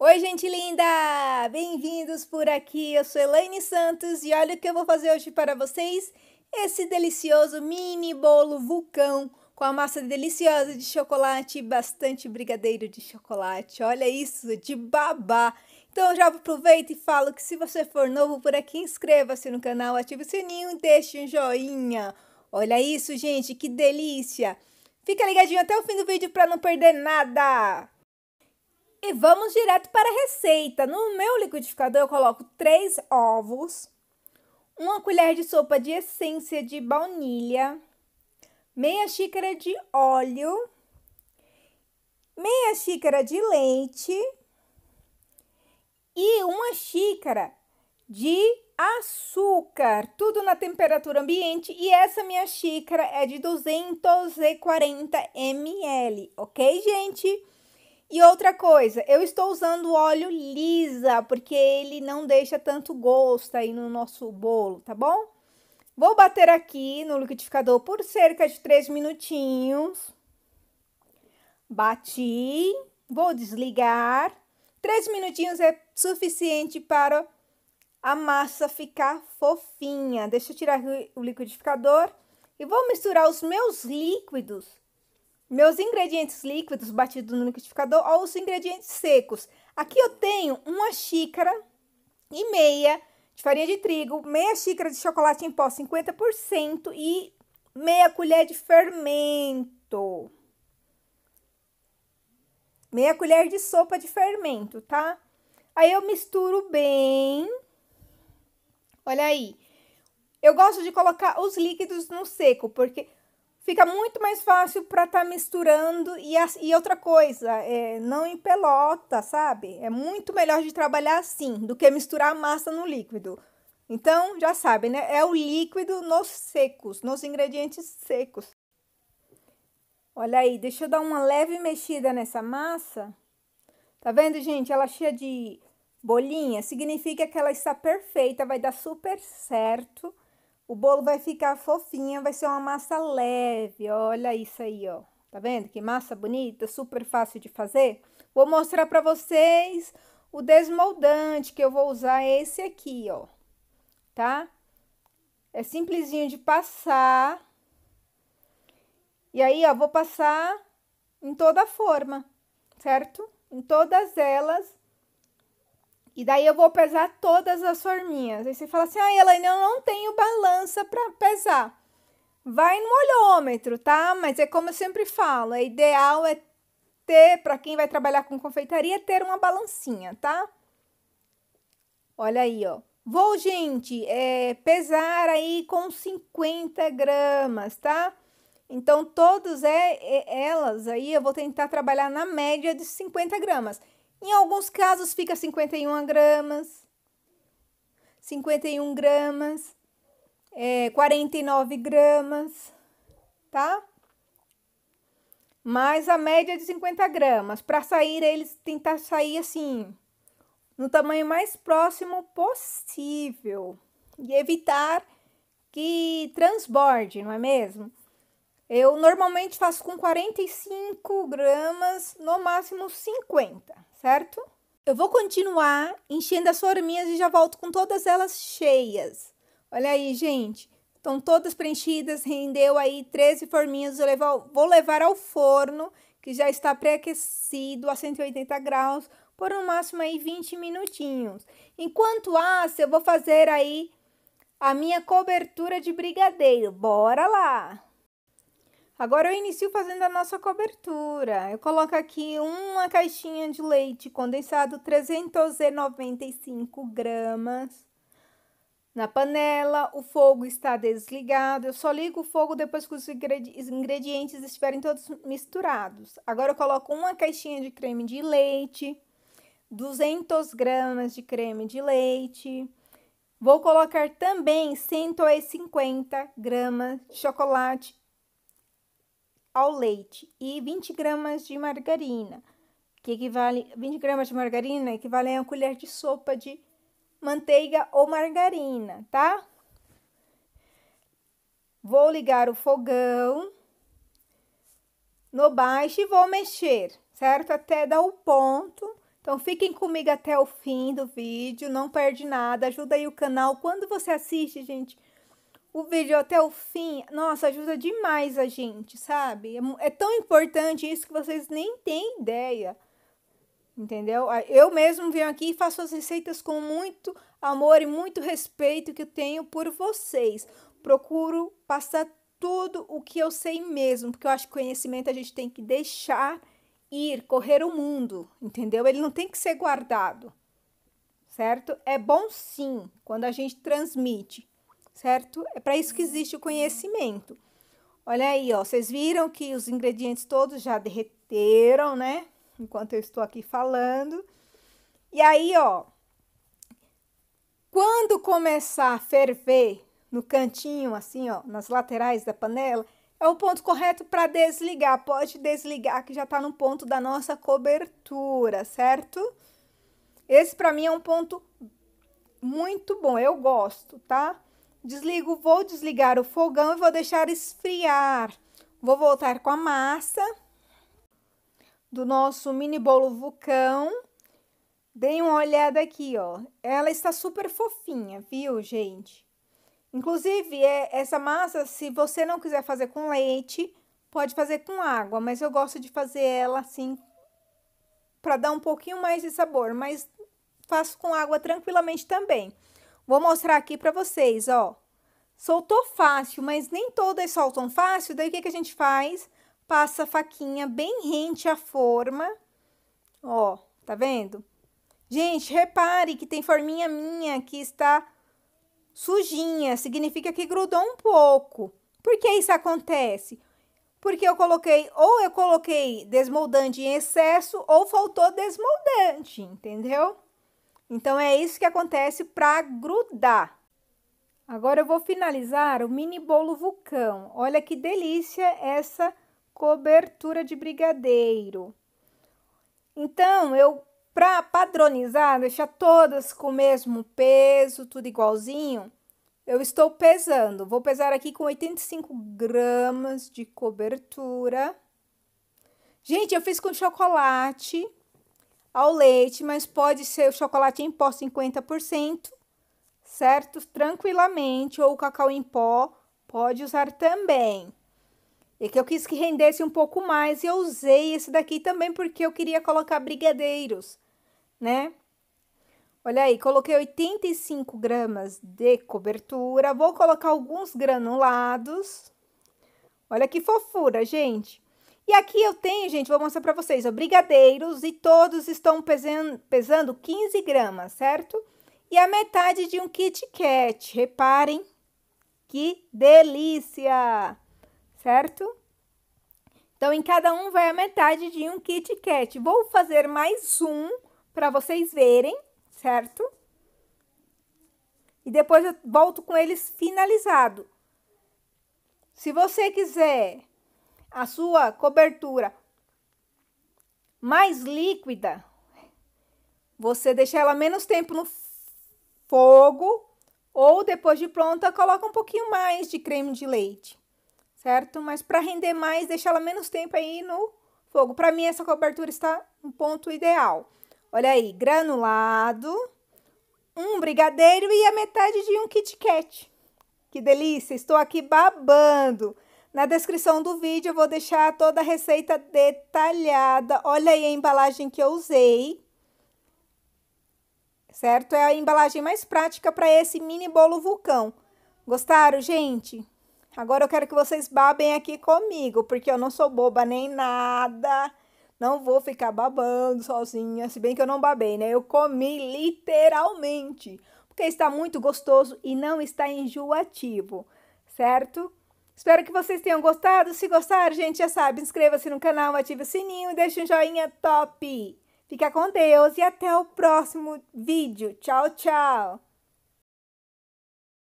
Oi, gente linda! Bem-vindos por aqui. Eu sou Elaine Santos e olha o que eu vou fazer hoje para vocês: esse delicioso mini bolo vulcão com a massa deliciosa de chocolate e bastante brigadeiro de chocolate. Olha isso, de babá! Então já aproveita e falo que se você for novo por aqui, inscreva-se no canal, ative o sininho e deixe um joinha. Olha isso, gente, que delícia! Fica ligadinho até o fim do vídeo para não perder nada! E vamos direto para a receita. No meu liquidificador eu coloco três ovos, uma colher de sopa de essência de baunilha, meia xícara de óleo, meia xícara de leite e uma xícara de açúcar, tudo na temperatura ambiente. E essa minha xícara é de 240 ml, ok, gente? E outra coisa, eu estou usando óleo lisa, porque ele não deixa tanto gosto aí no nosso bolo, tá bom? Vou bater aqui no liquidificador por cerca de 3 minutinhos. Bati, vou desligar. 3 minutinhos é suficiente para a massa ficar fofinha. Deixa eu tirar o liquidificador e vou misturar os meus líquidos meus ingredientes líquidos batidos no liquidificador ou os ingredientes secos. Aqui eu tenho uma xícara e meia de farinha de trigo, meia xícara de chocolate em pó 50% e meia colher de fermento. Meia colher de sopa de fermento, tá? Aí eu misturo bem. Olha aí. Eu gosto de colocar os líquidos no seco, porque fica muito mais fácil para estar tá misturando. E, a, e outra coisa, é, não em pelota, sabe? É muito melhor de trabalhar assim do que misturar a massa no líquido. Então, já sabe, né? É o líquido nos secos, nos ingredientes secos. Olha aí, deixa eu dar uma leve mexida nessa massa. Tá vendo, gente? Ela é cheia de bolinha, significa que ela está perfeita, vai dar super certo. O bolo vai ficar fofinho, vai ser uma massa leve. Olha isso aí, ó. Tá vendo? Que massa bonita, super fácil de fazer. Vou mostrar para vocês o desmoldante que eu vou usar esse aqui, ó. Tá? É simplesinho de passar. E aí, ó, vou passar em toda a forma, certo? Em todas elas e daí eu vou pesar todas as forminhas. Aí você fala assim: ah, Elaine, eu não tenho balança para pesar. Vai no olhômetro, tá? Mas é como eu sempre falo: é ideal é ter, para quem vai trabalhar com confeitaria, é ter uma balancinha, tá? Olha aí, ó. Vou, gente, é, pesar aí com 50 gramas, tá? Então, todas é, é, elas aí eu vou tentar trabalhar na média de 50 gramas. Em alguns casos fica 51 gramas, 51 gramas, é, 49 gramas, tá? Mas a média é de 50 gramas. Para sair, eles tentar sair assim, no tamanho mais próximo possível. E evitar que transborde, não é mesmo? Eu normalmente faço com 45 gramas, no máximo 50, certo? Eu vou continuar enchendo as forminhas e já volto com todas elas cheias. Olha aí, gente. Estão todas preenchidas, rendeu aí 13 forminhas. Eu vou levar ao forno, que já está pré-aquecido a 180 graus, por no máximo aí 20 minutinhos. Enquanto assa, eu vou fazer aí a minha cobertura de brigadeiro. Bora lá! Agora eu inicio fazendo a nossa cobertura. Eu coloco aqui uma caixinha de leite condensado 395 gramas. Na panela, o fogo está desligado. Eu só ligo o fogo depois que os ingredientes estiverem todos misturados. Agora eu coloco uma caixinha de creme de leite, 200 gramas de creme de leite. Vou colocar também 150 gramas de chocolate ao leite e 20 gramas de margarina, que equivale 20 gramas de margarina equivale a uma colher de sopa de manteiga ou margarina, tá? Vou ligar o fogão no baixo e vou mexer, certo? Até dar o ponto. Então fiquem comigo até o fim do vídeo, não perde nada, ajuda aí o canal. Quando você assiste, gente, o vídeo até o fim, nossa, ajuda demais a gente, sabe? É, é tão importante isso que vocês nem têm ideia. Entendeu? Ah, eu mesmo venho aqui e faço as receitas com muito amor e muito respeito que eu tenho por vocês. Procuro passar tudo o que eu sei mesmo, porque eu acho que conhecimento a gente tem que deixar ir, correr o mundo, entendeu? Ele não tem que ser guardado, certo? É bom sim quando a gente transmite, certo? É para isso que uhum. existe o conhecimento. Olha aí, ó, vocês viram que os ingredientes todos já derreteram, né? Enquanto eu estou aqui falando. E aí, ó, quando começar a ferver no cantinho, assim, ó, nas laterais da panela, é o ponto correto para desligar. Pode desligar que já está no ponto da nossa cobertura, certo? Esse para mim é um ponto muito bom, eu gosto, tá? desligo, vou desligar o fogão e vou deixar esfriar. Vou voltar com a massa do nosso mini bolo vulcão. Dei uma olhada aqui, ó. Ela está super fofinha, viu, gente? Inclusive, é, essa massa, se você não quiser fazer com leite, pode fazer com água, mas eu gosto de fazer ela assim para dar um pouquinho mais de sabor, mas faço com água tranquilamente também. Vou mostrar aqui para vocês, ó. Soltou fácil, mas nem todas soltam fácil, daí o que, que a gente faz? Passa a faquinha bem rente à forma, ó, tá vendo? Gente, repare que tem forminha minha que está sujinha, significa que grudou um pouco. Por que isso acontece? Porque eu coloquei, ou eu coloquei desmoldante em excesso, ou faltou desmoldante, entendeu? Então é isso que acontece para grudar. Agora eu vou finalizar o mini bolo vulcão. Olha que delícia essa cobertura de brigadeiro. Então eu para padronizar, deixar todas com o mesmo peso, tudo igualzinho, eu estou pesando. Vou pesar aqui com 85 gramas de cobertura. Gente, eu fiz com chocolate ao leite, mas pode ser o chocolate em pó 50%, certo? Tranquilamente, ou o cacau em pó, pode usar também. E que eu quis que rendesse um pouco mais e eu usei esse daqui também porque eu queria colocar brigadeiros, né? Olha aí, coloquei 85 gramas de cobertura. Vou colocar alguns granulados. Olha que fofura, gente. E aqui eu tenho, gente, vou mostrar para vocês, ó, brigadeiros e todos estão pesando, pesando 15 gramas, certo? E a metade de um Kit Kat, reparem que delícia, certo? Então, em cada um vai a metade de um Kit Kat. Vou fazer mais um para vocês verem, certo? E depois eu volto com eles finalizado. Se você quiser a sua cobertura mais líquida, você deixa ela menos tempo no fogo ou depois de pronta coloca um pouquinho mais de creme de leite, certo? Mas para render mais, deixa ela menos tempo aí no fogo. Para mim essa cobertura está no ponto ideal. Olha aí, granulado, um brigadeiro e a metade de um Kit Kat. Que delícia, estou aqui babando. Na descrição do vídeo eu vou deixar toda a receita detalhada. Olha aí a embalagem que eu usei. Certo? É a embalagem mais prática para esse mini bolo vulcão. Gostaram, gente? Agora eu quero que vocês babem aqui comigo, porque eu não sou boba nem nada. Não vou ficar babando sozinha, se bem que eu não babei, né? Eu comi literalmente, porque está muito gostoso e não está enjoativo, certo? Espero que vocês tenham gostado. Se gostar, gente, já sabe, inscreva-se no canal, ative o sininho e deixe um joinha top. Fica com Deus e até o próximo vídeo. Tchau, tchau!